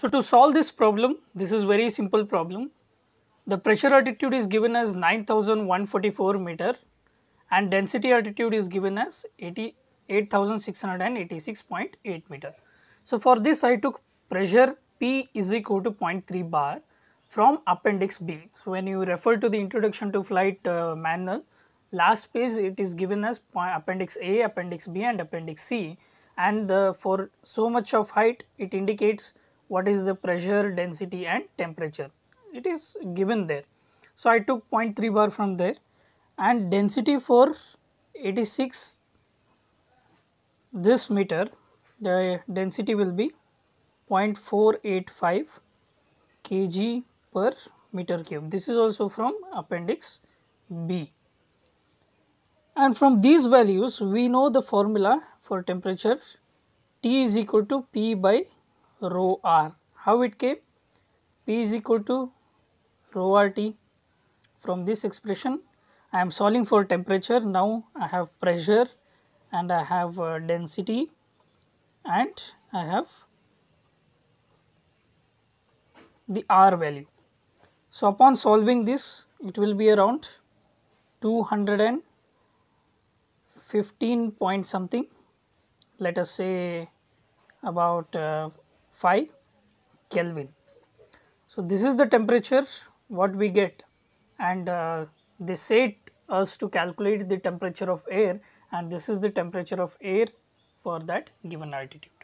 So to solve this problem, this is very simple problem. The pressure altitude is given as 9144 meter and density altitude is given as eighty eight thousand six hundred and eighty six point eight meter. So for this I took pressure P is equal to 0.3 bar from appendix B. So when you refer to the introduction to flight uh, manual, last page it is given as appendix A, appendix B and appendix C and uh, for so much of height it indicates what is the pressure, density and temperature. It is given there. So, I took 0.3 bar from there and density for 86 this meter the density will be 0.485 kg per meter cube. This is also from appendix B. And from these values we know the formula for temperature T is equal to P by rho r. How it came? P is equal to rho r t. From this expression, I am solving for temperature. Now I have pressure and I have uh, density and I have the r value. So, upon solving this, it will be around 215 point something, let us say about uh, 5 Kelvin. So this is the temperature what we get and uh, they set us to calculate the temperature of air and this is the temperature of air for that given altitude.